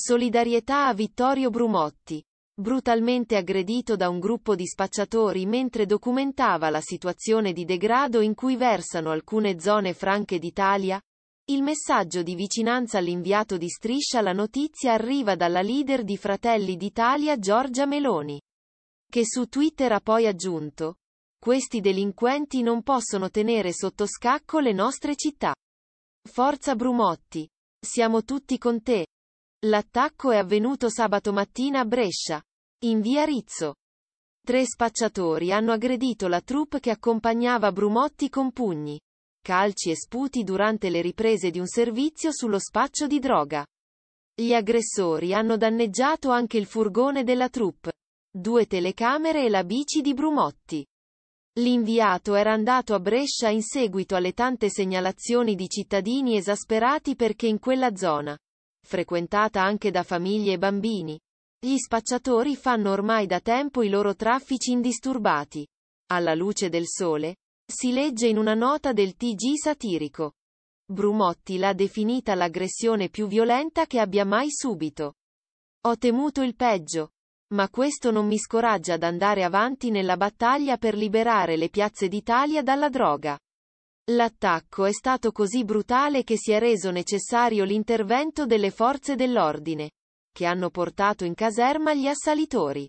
Solidarietà a Vittorio Brumotti, brutalmente aggredito da un gruppo di spacciatori mentre documentava la situazione di degrado in cui versano alcune zone franche d'Italia, il messaggio di vicinanza all'inviato di Striscia la notizia arriva dalla leader di Fratelli d'Italia Giorgia Meloni, che su Twitter ha poi aggiunto, questi delinquenti non possono tenere sotto scacco le nostre città. Forza Brumotti, siamo tutti con te. L'attacco è avvenuto sabato mattina a Brescia, in via Rizzo. Tre spacciatori hanno aggredito la troupe che accompagnava Brumotti con pugni, calci e sputi durante le riprese di un servizio sullo spaccio di droga. Gli aggressori hanno danneggiato anche il furgone della troupe, due telecamere e la bici di Brumotti. L'inviato era andato a Brescia in seguito alle tante segnalazioni di cittadini esasperati perché in quella zona frequentata anche da famiglie e bambini. Gli spacciatori fanno ormai da tempo i loro traffici indisturbati. Alla luce del sole, si legge in una nota del TG satirico. Brumotti l'ha definita l'aggressione più violenta che abbia mai subito. Ho temuto il peggio, ma questo non mi scoraggia ad andare avanti nella battaglia per liberare le piazze d'Italia dalla droga. L'attacco è stato così brutale che si è reso necessario l'intervento delle forze dell'ordine, che hanno portato in caserma gli assalitori.